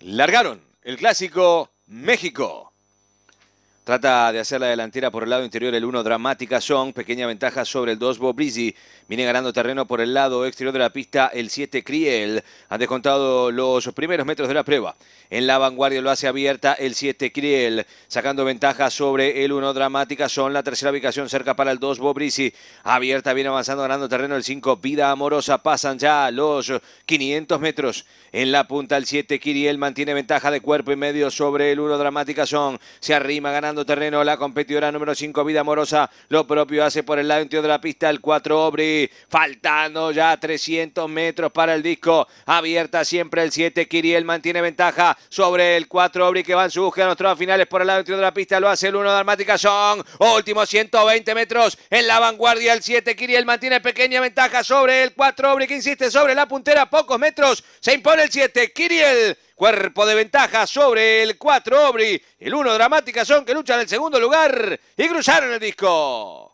largaron el clásico México. Trata de hacer la delantera por el lado interior el 1 Dramática Son, pequeña ventaja sobre el 2 Bobrisi. Viene ganando terreno por el lado exterior de la pista el 7 kriel Han descontado los primeros metros de la prueba. En la vanguardia lo hace abierta el 7 Criel, sacando ventaja sobre el 1 Dramática Son, La tercera ubicación cerca para el 2 Bobrisi. Abierta viene avanzando ganando terreno el 5 Vida Amorosa. Pasan ya los 500 metros. En la punta el 7 Kriel mantiene ventaja de cuerpo y medio sobre el 1 Dramática Son, Se arrima ganando terreno la competidora número 5, Vida Amorosa. Lo propio hace por el lado interior de la pista el 4 Obri. Faltando ya 300 metros para el disco. Abierta siempre el 7. Kiriel mantiene ventaja sobre el 4 Obri que va en su búsqueda los tramos finales por el lado interior de la pista. Lo hace el 1 Darmática Son. Último 120 metros en la vanguardia el 7. Kiriel mantiene pequeña ventaja sobre el 4 Obri que insiste sobre la puntera. Pocos metros. Se impone el 7. Kiriel. Cuerpo de ventaja sobre el 4 Obri. El 1 Dramática son que luchan el segundo lugar y cruzaron el disco.